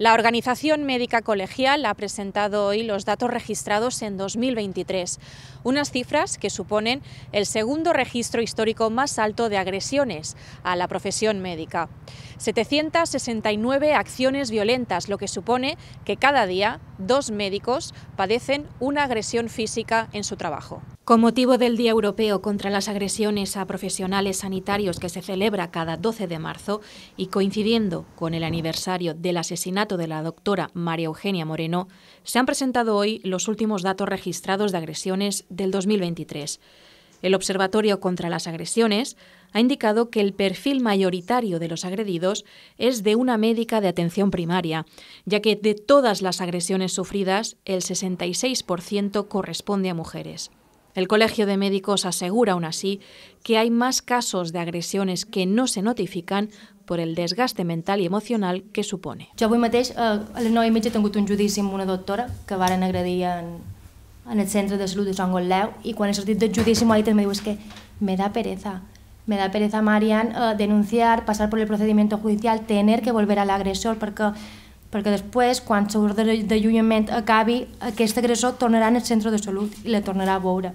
La Organización Médica Colegial ha presentado hoy los datos registrados en 2023, unas cifras que suponen el segundo registro histórico más alto de agresiones a la profesión médica. 769 acciones violentas, lo que supone que cada día dos médicos padecen una agresión física en su trabajo. Con motivo del Día Europeo contra las Agresiones a Profesionales Sanitarios que se celebra cada 12 de marzo y coincidiendo con el aniversario del asesinato de la doctora María Eugenia Moreno, se han presentado hoy los últimos datos registrados de agresiones del 2023. El Observatorio contra las Agresiones ha indicado que el perfil mayoritario de los agredidos es de una médica de atención primaria, ya que de todas las agresiones sufridas, el 66% corresponde a mujeres. El Colegio de Médicos asegura aún así que hay más casos de agresiones que no se notifican por el desgaste mental y emocional que supone. Yo voy, eh, a les 9 i mitja he un judici una doctora que varen agredir en, el Centro de Salud de San Gotleu Y cuando he sortit del judici me diu, es que me da pereza, me da pereza, Marian, eh, denunciar, pasar por el procedimiento judicial, tener que volver al agresor, porque... perquè després, quan l'ordre d'allunyament acabi, aquest agressor tornarà al centre de salut i la tornarà a veure.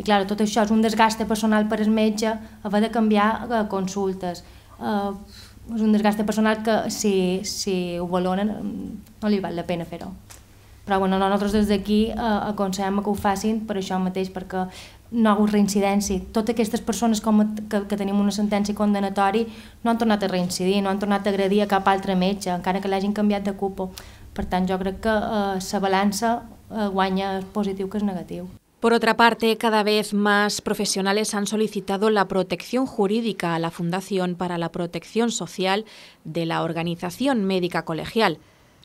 I clar, tot això és un desgaste personal per al metge, haver de canviar eh, consultes. Eh, és un desgaste personal que si, si ho valoren no li val la pena fer-ho. Però bueno, nosaltres des d'aquí eh, aconsellem que ho facin per això mateix, perquè no ha hagut reincidència. Totes aquestes persones com que, que tenim una sentència condenatori no han tornat a reincidir, no han tornat a agredir a cap altre metge, encara que l'hagin canviat de cupo. Per tant, jo crec que eh, balança eh, guanya el positiu que és negatiu. Por otra parte, cada vez más profesionales han solicitado la protección jurídica a la Fundación para la Protección Social de la Organización Médica Colegial.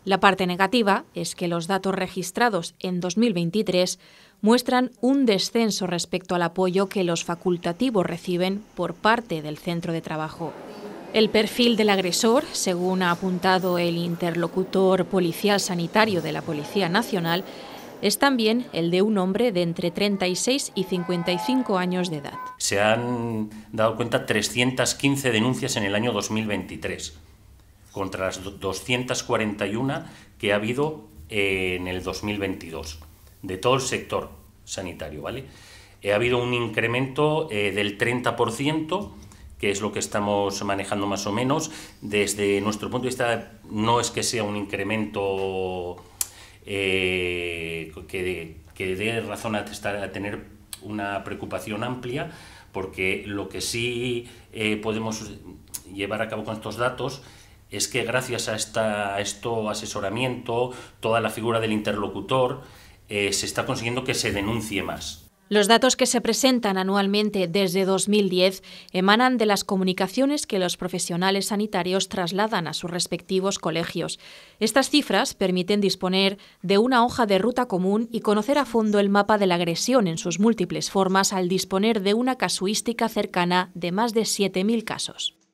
La parte negativa es que los datos registrados en 2023 muestran un descenso respecto al apoyo que los facultativos reciben por parte del centro de trabajo. El perfil del agresor, según ha apuntado el interlocutor policial sanitario de la Policía Nacional, es también el de un hombre de entre 36 y 55 años de edad. Se han dado cuenta 315 denuncias en el año 2023 contra las 241 que ha habido eh, en el 2022, de todo el sector sanitario, ¿vale? Eh, ha habido un incremento eh, del 30%, que es lo que estamos manejando más o menos. Desde nuestro punto de vista, no es que sea un incremento que, dé razón a, tener una preocupación amplia, porque lo que sí podemos llevar a cabo con estos datos es que gracias a, esta, esto asesoramiento, toda la figura del interlocutor, eh, se está consiguiendo que se denuncie más. Los datos que se presentan anualmente desde 2010 emanan de las comunicaciones que los profesionales sanitarios trasladan a sus respectivos colegios. Estas cifras permiten disponer de una hoja de ruta común y conocer a fondo el mapa de la agresión en sus múltiples formas al disponer de una casuística cercana de más de 7.000 casos.